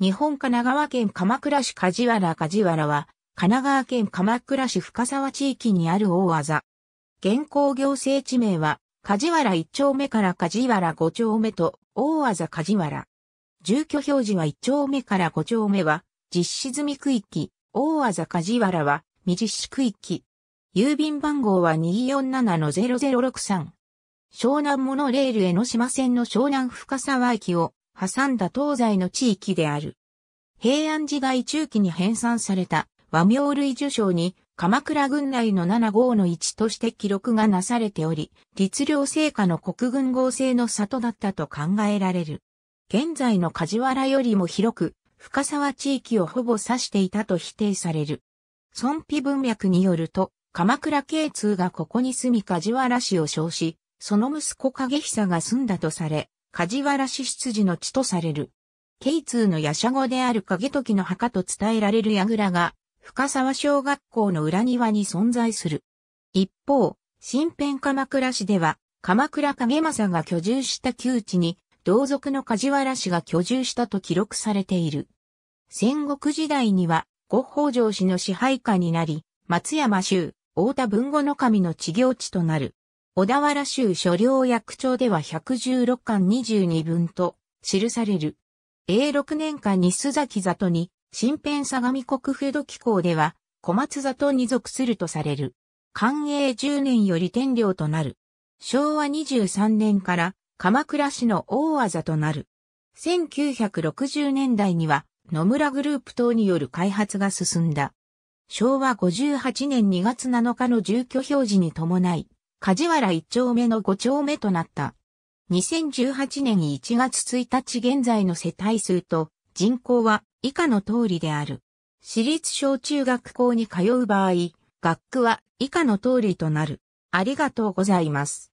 日本神奈川県鎌倉市梶原梶原は、神奈川県鎌倉市深沢地域にある大技。現行行政地名は、梶原1丁目から梶原5丁目と、大技梶原。住居表示は1丁目から5丁目は、実施済み区域、大技梶原は、未実施区域。郵便番号は247-0063。湘南モノレール江ノ島線の湘南深沢駅を挟んだ東西の地域である。平安時代中期に編纂された和名類受賞に鎌倉軍内の7号の1として記録がなされており、律令成果の国軍合成の里だったと考えられる。現在の梶原よりも広く、深沢地域をほぼ指していたと否定される。孫碑文脈によると、鎌倉慶通がここに住み梶原氏を称し、その息子影久が住んだとされ、梶原氏出自の地とされる。慶通の夜叉語である影時の墓と伝えられる倉が、深沢小学校の裏庭に存在する。一方、新編鎌倉市では、鎌倉影政が居住した旧地に、同族の梶原氏が居住したと記録されている。戦国時代には、五北条氏の支配下になり、松山州、大田文後の神の地行地となる。小田原州所領役長では116巻22分と記される。永6年間に須崎里に、新編相模国府土機構では、小松里に属するとされる。寛永10年より天領となる。昭和23年から鎌倉市の大技となる。1960年代には野村グループ等による開発が進んだ。昭和58年2月7日の住居表示に伴い、梶原一丁目の五丁目となった。2018年1月1日現在の世帯数と人口は以下の通りである。私立小中学校に通う場合、学区は以下の通りとなる。ありがとうございます。